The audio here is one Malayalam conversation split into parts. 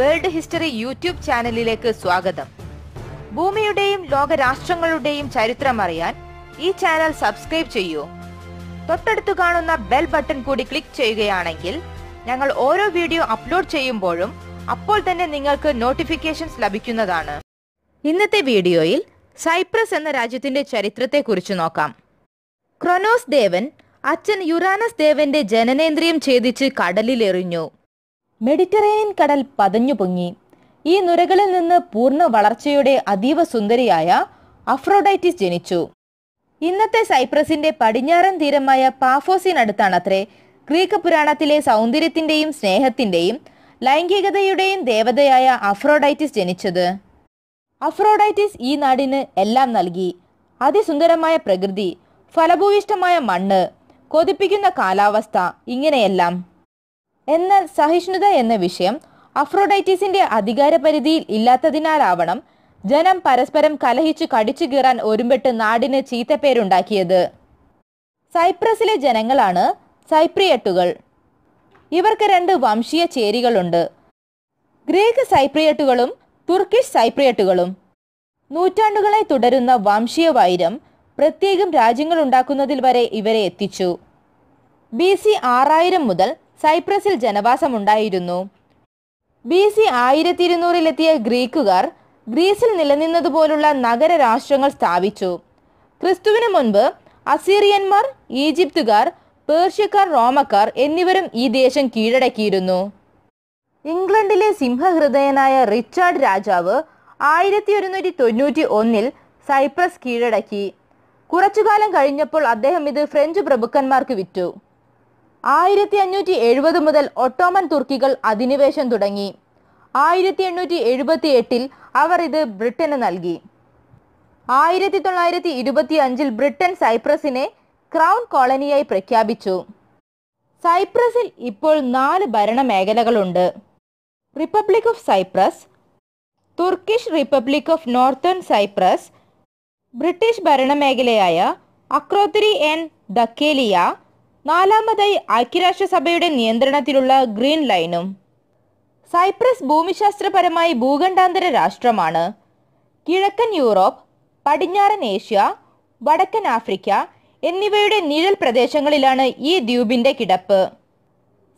വേൾഡ് ഹിസ്റ്ററി യൂട്യൂബ് ചാനലിലേക്ക് സ്വാഗതം ഭൂമിയുടെയും ലോക രാഷ്ട്രങ്ങളുടെയും ചരിത്രം അറിയാൻ ഈ ചാനൽ സബ്സ്ക്രൈബ് ചെയ്യൂ തൊട്ടടുത്ത് കാണുന്ന ബെൽ ബട്ടൺ കൂടി ക്ലിക്ക് ചെയ്യുകയാണെങ്കിൽ ഞങ്ങൾ ഓരോ വീഡിയോ അപ്ലോഡ് ചെയ്യുമ്പോഴും അപ്പോൾ തന്നെ നിങ്ങൾക്ക് നോട്ടിഫിക്കേഷൻസ് ലഭിക്കുന്നതാണ് ഇന്നത്തെ വീഡിയോയിൽ സൈപ്രസ് എന്ന രാജ്യത്തിന്റെ ചരിത്രത്തെക്കുറിച്ച് നോക്കാം ക്രൊനോസ് ദേവൻ അച്ഛൻ യുറാനസ് ദേവന്റെ ജനനേന്ദ്രിയം ഛേദിച്ച് കടലിലെറിഞ്ഞു മെഡിറ്ററേനിയൻ കടൽ പതഞ്ഞു പൊങ്ങി ഈ നുരകളിൽ നിന്ന് പൂർണ്ണ വളർച്ചയുടെ അതീവ സുന്ദരിയായ അഫ്രോഡൈറ്റിസ് ജനിച്ചു ഇന്നത്തെ സൈപ്രസിന്റെ പടിഞ്ഞാറൻ തീരമായ പാഫോസിനടുത്താണത്രേ ഗ്രീക്ക് പുരാണത്തിലെ സൗന്ദര്യത്തിന്റെയും സ്നേഹത്തിന്റെയും ലൈംഗികതയുടെയും ദേവതയായ അഫ്രോഡൈറ്റിസ് ജനിച്ചത് അഫ്രോഡൈറ്റിസ് ഈ നാടിന് എല്ലാം നൽകി അതിസുന്ദരമായ പ്രകൃതി ഫലഭൂയിഷ്ടമായ മണ്ണ് കൊതിപ്പിക്കുന്ന കാലാവസ്ഥ ഇങ്ങനെയെല്ലാം എന്നാൽ സഹിഷ്ണുത എന്ന വിഷയം അഫ്രോഡൈറ്റിസിന്റെ അധികാര പരിധിയിൽ ഇല്ലാത്തതിനാലാവണം ജനം പരസ്പരം കലഹിച്ചു കടിച്ചു കീറാൻ ഒരുമ്പെട്ട് നാടിന് ചീത്തപ്പേരുണ്ടാക്കിയത് സൈപ്രസിലെ ജനങ്ങളാണ് സൈപ്രിയട്ടുകൾ ഇവർക്ക് രണ്ട് വംശീയ ചേരികളുണ്ട് ഗ്രീക്ക് സൈപ്രിയട്ടുകളും തുർക്കിഷ് സൈപ്രിയട്ടുകളും നൂറ്റാണ്ടുകളായി തുടരുന്ന വംശീയ വൈരം പ്രത്യേകം ഉണ്ടാക്കുന്നതിൽ വരെ ഇവരെ എത്തിച്ചു ബി സി ആറായിരം മുതൽ സൈപ്രസിൽ ജനവാസമുണ്ടായിരുന്നു ബി സി ആയിരത്തി ഇരുന്നൂറിലെത്തിയ ഗ്രീക്കുകാർ ഗ്രീസിൽ നിലനിന്നതുപോലുള്ള നഗര രാഷ്ട്രങ്ങൾ സ്ഥാപിച്ചു ക്രിസ്തുവിന് മുൻപ് അസീറിയന്മാർ ഈജിപ്തുകാർ പേർഷ്യക്കാർ റോമക്കാർ എന്നിവരും ഈ ദേശം കീഴടക്കിയിരുന്നു ഇംഗ്ലണ്ടിലെ സിംഹഹൃദയനായ റിച്ചാർഡ് രാജാവ് ആയിരത്തി ഒരുന്നൂറ്റി തൊണ്ണൂറ്റി ഒന്നിൽ സൈപ്രസ് കീഴടക്കി കുറച്ചുകാലം കഴിഞ്ഞപ്പോൾ അദ്ദേഹം ഇത് ഫ്രഞ്ച് പ്രഭുക്കന്മാർക്ക് വിറ്റു ആയിരത്തി അഞ്ഞൂറ്റി എഴുപത് മുതൽ ഒട്ടോമൻ തുർക്കികൾ അധിനിവേശം തുടങ്ങി ആയിരത്തി എണ്ണൂറ്റി എഴുപത്തി എട്ടിൽ അവർ ഇത് ബ്രിട്ടന് നൽകി ആയിരത്തി തൊള്ളായിരത്തി ഇരുപത്തി അഞ്ചിൽ ബ്രിട്ടൻ സൈപ്രസിനെ ക്രൗൺ കോളനിയായി പ്രഖ്യാപിച്ചു സൈപ്രസിൽ ഇപ്പോൾ നാല് ഭരണ മേഖലകളുണ്ട് republic of Cyprus Turkish republic of northern Cyprus British ഭരണമേഖലയായ അക്രോത്തിരി ആൻഡ് ദക്കേലിയ നാലാമതായി ഐക്യരാഷ്ട്രസഭയുടെ നിയന്ത്രണത്തിലുള്ള ഗ്രീൻ ലൈനും സൈപ്രസ് ഭൂമിശാസ്ത്രപരമായി ഭൂഖണ്ഡാന്തര രാഷ്ട്രമാണ് കിഴക്കൻ യൂറോപ്പ് പടിഞ്ഞാറൻ ഏഷ്യ വടക്കൻ ആഫ്രിക്ക എന്നിവയുടെ നിഴൽ പ്രദേശങ്ങളിലാണ് ഈ ദ്വീപിന്റെ കിടപ്പ്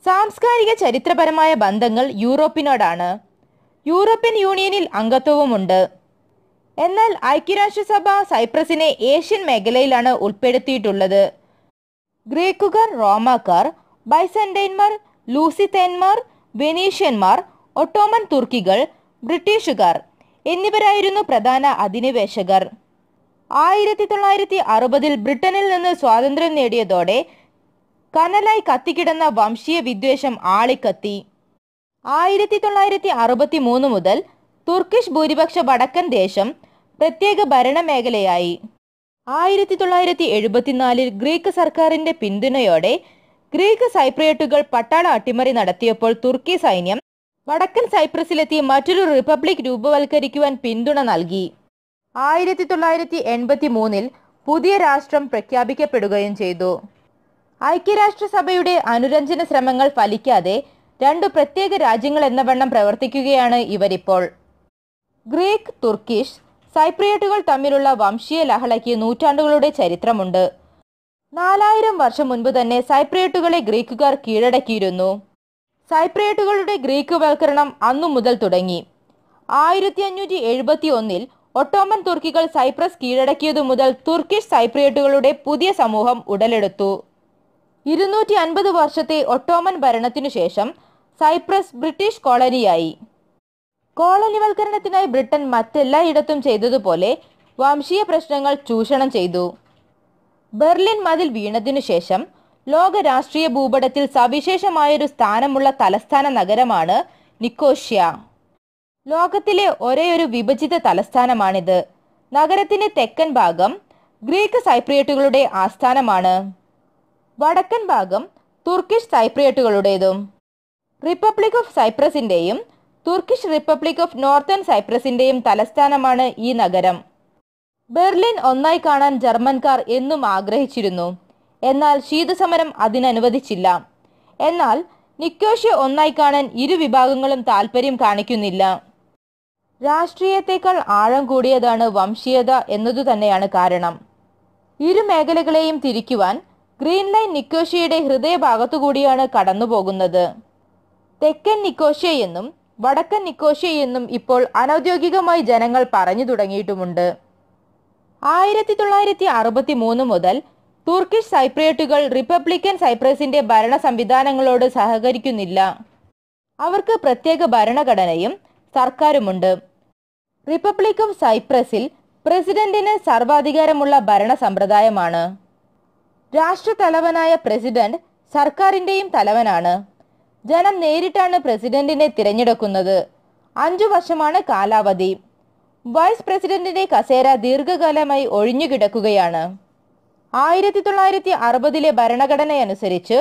സാംസ്കാരിക ചരിത്രപരമായ ബന്ധങ്ങൾ യൂറോപ്പിനോടാണ് യൂറോപ്യൻ യൂണിയനിൽ അംഗത്വവുമുണ്ട് എന്നാൽ ഐക്യരാഷ്ട്രസഭ സൈപ്രസിനെ ഏഷ്യൻ മേഖലയിലാണ് ഉൾപ്പെടുത്തിയിട്ടുള്ളത് ഗ്രീക്കുകാർ റോമാക്കാർ ബൈസന്റൈൻമാർ ലൂസിത്തൈൻമാർ വെനീഷ്യന്മാർ ഒട്ടോമൻ തുർക്കികൾ ബ്രിട്ടീഷുകാർ എന്നിവരായിരുന്നു പ്രധാന അധിനിവേശകർ ആയിരത്തി തൊള്ളായിരത്തി അറുപതിൽ ബ്രിട്ടനിൽ നിന്ന് സ്വാതന്ത്ര്യം നേടിയതോടെ കനലായി കത്തിക്കിടന്ന വംശീയ വിദ്വേഷം ആളിക്കത്തി ആയിരത്തി തൊള്ളായിരത്തി അറുപത്തി മൂന്ന് മുതൽ തുർക്കിഷ് ഭൂരിപക്ഷ വടക്കൻ ദേശം പ്രത്യേക ഭരണമേഖലയായി ആയിരത്തി തൊള്ളായിരത്തി എഴുപത്തിനാലിൽ ഗ്രീക്ക് സർക്കാരിന്റെ പിന്തുണയോടെ ഗ്രീക്ക് സൈപ്രിയട്ടുകൾ പട്ടാള അട്ടിമറി നടത്തിയപ്പോൾ തുർക്കി സൈന്യം വടക്കൻ സൈപ്രസിലെത്തി മറ്റൊരു റിപ്പബ്ലിക് രൂപവൽക്കരിക്കുവാൻ പിന്തുണ നൽകി ആയിരത്തി തൊള്ളായിരത്തി എൺപത്തി മൂന്നിൽ പുതിയ രാഷ്ട്രം പ്രഖ്യാപിക്കപ്പെടുകയും ചെയ്തു ഐക്യരാഷ്ട്രസഭയുടെ അനുരഞ്ജന ശ്രമങ്ങൾ ഫലിക്കാതെ രണ്ടു പ്രത്യേക രാജ്യങ്ങൾ എന്ന വണ്ണം പ്രവർത്തിക്കുകയാണ് ഇവരിപ്പോൾ ഗ്രീക്ക് തുർക്കിഷ് സൈപ്രിയട്ടുകൾ തമ്മിലുള്ള വംശീയ ലഹളയ്ക്ക് നൂറ്റാണ്ടുകളുടെ ചരിത്രമുണ്ട് നാലായിരം വർഷം മുൻപ് തന്നെ സൈപ്രിയട്ടുകളെ ഗ്രീക്കുകാർ കീഴടക്കിയിരുന്നു സൈപ്രിയട്ടുകളുടെ ഗ്രീക്ക് വൽക്കരണം അന്നു മുതൽ തുടങ്ങി ആയിരത്തി അഞ്ഞൂറ്റി എഴുപത്തി ഒന്നിൽ ഒട്ടോമൻ തുർക്കികൾ സൈപ്രസ് കീഴടക്കിയതു മുതൽ തുർക്കിഷ് സൈപ്രിയട്ടുകളുടെ പുതിയ സമൂഹം ഉടലെടുത്തു ഇരുന്നൂറ്റി അൻപത് വർഷത്തെ ഒട്ടോമൻ ഭരണത്തിനു ശേഷം സൈപ്രസ് ബ്രിട്ടീഷ് കോളനിയായി കോളനിവൽക്കരണത്തിനായി ബ്രിട്ടൻ മറ്റെല്ലായിടത്തും ചെയ്തതുപോലെ വംശീയ പ്രശ്നങ്ങൾ ചൂഷണം ചെയ്തു ബെർലിൻ മതിൽ വീണതിനു ശേഷം ലോക രാഷ്ട്രീയ ഭൂപടത്തിൽ സവിശേഷമായൊരു സ്ഥാനമുള്ള തലസ്ഥാന നഗരമാണ് നിക്കോഷ്യ ലോകത്തിലെ ഒരേയൊരു വിഭജിത തലസ്ഥാനമാണിത് നഗരത്തിന്റെ തെക്കൻ ഭാഗം ഗ്രീക്ക് സൈപ്രിയറ്റുകളുടെ ആസ്ഥാനമാണ് വടക്കൻ ഭാഗം തുർക്കിഷ് സൈപ്രിയറ്റുകളുടേതും റിപ്പബ്ലിക് ഓഫ് സൈപ്രസിന്റെയും തുർക്കിഷ് റിപ്പബ്ലിക് ഓഫ് നോർത്തേൺ സൈപ്രസിന്റെയും തലസ്ഥാനമാണ് ഈ നഗരം ബെർലിൻ ഒന്നായി കാണാൻ ജർമ്മൻകാർ എന്നും ആഗ്രഹിച്ചിരുന്നു എന്നാൽ ശീതസമരം അതിനനുവദിച്ചില്ല എന്നാൽ നിക്കോഷ്യ ഒന്നായി കാണാൻ ഇരു വിഭാഗങ്ങളും താല്പര്യം കാണിക്കുന്നില്ല രാഷ്ട്രീയത്തെക്കാൾ ആഴം കൂടിയതാണ് വംശീയത എന്നതുതന്നെയാണ് കാരണം ഇരു മേഖലകളെയും തിരിക്കുവാൻ ഗ്രീൻ ലൈൻ നിക്കോഷ്യയുടെ ഹൃദയഭാഗത്തുകൂടിയാണ് കടന്നുപോകുന്നത് തെക്കൻ നിക്കോഷ്യ എന്നും വടക്കൻ നിക്കോഷ്യ ഇപ്പോൾ അനൌദ്യോഗികമായി ജനങ്ങൾ പറഞ്ഞു തുടങ്ങിയിട്ടുമുണ്ട് ആയിരത്തി തൊള്ളായിരത്തി അറുപത്തി മൂന്ന് മുതൽ ടൂർക്കിഷ് സൈപ്രിയറ്റുകൾ റിപ്പബ്ലിക്കൻ സൈപ്രസിന്റെ ഭരണ സംവിധാനങ്ങളോട് സഹകരിക്കുന്നില്ല അവർക്ക് പ്രത്യേക ഭരണഘടനയും സർക്കാരുമുണ്ട് റിപ്പബ്ലിക് ഓഫ് സൈപ്രസിൽ പ്രസിഡന്റിന് സർവാധികാരമുള്ള ഭരണ സമ്പ്രദായമാണ് രാഷ്ട്രതലവനായ പ്രസിഡന്റ് സർക്കാരിന്റെയും തലവനാണ് ജനം നേരിട്ടാണ് പ്രസിഡന്റിനെ തിരഞ്ഞെടുക്കുന്നത് അഞ്ചു വർഷമാണ് കാലാവധി വൈസ് പ്രസിഡന്റിന്റെ കസേര ദീർഘകാലമായി ഒഴിഞ്ഞുകിടക്കുകയാണ് ആയിരത്തി തൊള്ളായിരത്തി അറുപതിലെ ഭരണഘടനയനുസരിച്ച്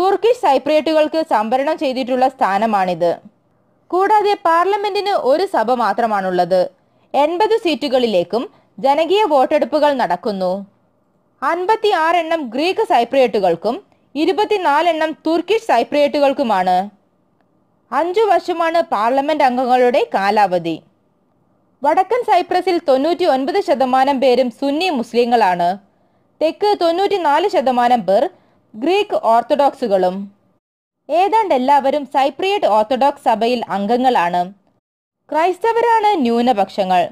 തുർക്കിഷ് സൈപ്രേറ്റുകൾക്ക് സംവരണം ചെയ്തിട്ടുള്ള സ്ഥാനമാണിത് കൂടാതെ പാർലമെന്റിന് ഒരു സഭ മാത്രമാണുള്ളത് എൺപത് സീറ്റുകളിലേക്കും ജനകീയ വോട്ടെടുപ്പുകൾ നടക്കുന്നു അൻപത്തി എണ്ണം ഗ്രീക്ക് സൈപ്രേറ്റുകൾക്കും ഇരുപത്തിനാലെണ്ണം തുർക്കിഷ് സൈപ്രിയറ്റുകൾക്കുമാണ് അഞ്ചു വർഷമാണ് പാർലമെന്റ് അംഗങ്ങളുടെ കാലാവധി വടക്കൻ സൈപ്രസിൽ തൊണ്ണൂറ്റി ഒൻപത് ശതമാനം പേരും സുന്നി മുസ്ലിങ്ങളാണ് തെക്ക് തൊണ്ണൂറ്റിനാല് ശതമാനം പേർ ഗ്രീക്ക് ഓർത്തഡോക്സുകളും ഏതാണ്ട് എല്ലാവരും സൈപ്രിയറ്റ് ഓർത്തഡോക്സ് സഭയിൽ അംഗങ്ങളാണ് ക്രൈസ്തവരാണ് ന്യൂനപക്ഷങ്ങൾ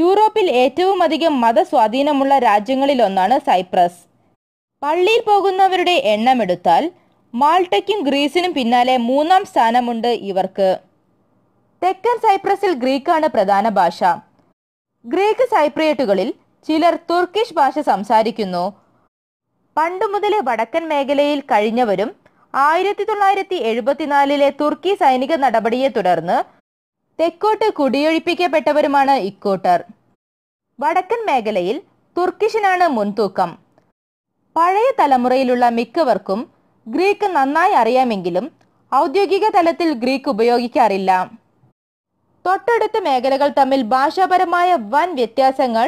യൂറോപ്പിൽ ഏറ്റവുമധികം മതസ്വാധീനമുള്ള രാജ്യങ്ങളിലൊന്നാണ് സൈപ്രസ് പള്ളിയിൽ പോകുന്നവരുടെ എണ്ണമെടുത്താൽ മാൾട്ടയ്ക്കും ഗ്രീസിനും പിന്നാലെ മൂന്നാം സ്ഥാനമുണ്ട് ഇവർക്ക് തെക്കൻ സൈപ്രസിൽ ഗ്രീക്കാണ് പ്രധാന ഭാഷ ഗ്രീക്ക് സൈപ്രിയറ്റുകളിൽ ചിലർ തുർക്കിഷ് ഭാഷ സംസാരിക്കുന്നു പണ്ടുമുതലേ വടക്കൻ മേഖലയിൽ കഴിഞ്ഞവരും ആയിരത്തി തൊള്ളായിരത്തി എഴുപത്തിനാലിലെ തുർക്കി സൈനിക നടപടിയെ തുടർന്ന് തെക്കോട്ട് കുടിയൊഴിപ്പിക്കപ്പെട്ടവരുമാണ് ഇക്കൂട്ടർ വടക്കൻ മേഖലയിൽ തുർക്കിഷിനാണ് മുൻതൂക്കം പഴയ തലമുറയിലുള്ള മിക്കവർക്കും ഗ്രീക്ക് നന്നായി അറിയാമെങ്കിലും ഔദ്യോഗിക തലത്തിൽ ഗ്രീക്ക് ഉപയോഗിക്കാറില്ല തൊട്ടടുത്ത മേഖലകൾ തമ്മിൽ ഭാഷാപരമായ വൻ വ്യത്യാസങ്ങൾ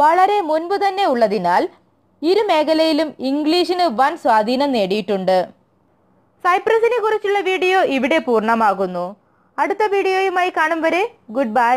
വളരെ മുൻപ് തന്നെ ഉള്ളതിനാൽ ഇരു മേഖലയിലും ഇംഗ്ലീഷിന് വൻ സ്വാധീനം നേടിയിട്ടുണ്ട് സൈപ്രസിനെ കുറിച്ചുള്ള വീഡിയോ ഇവിടെ പൂർണ്ണമാകുന്നു അടുത്ത വീഡിയോയുമായി കാണും വരെ ഗുഡ് ബൈ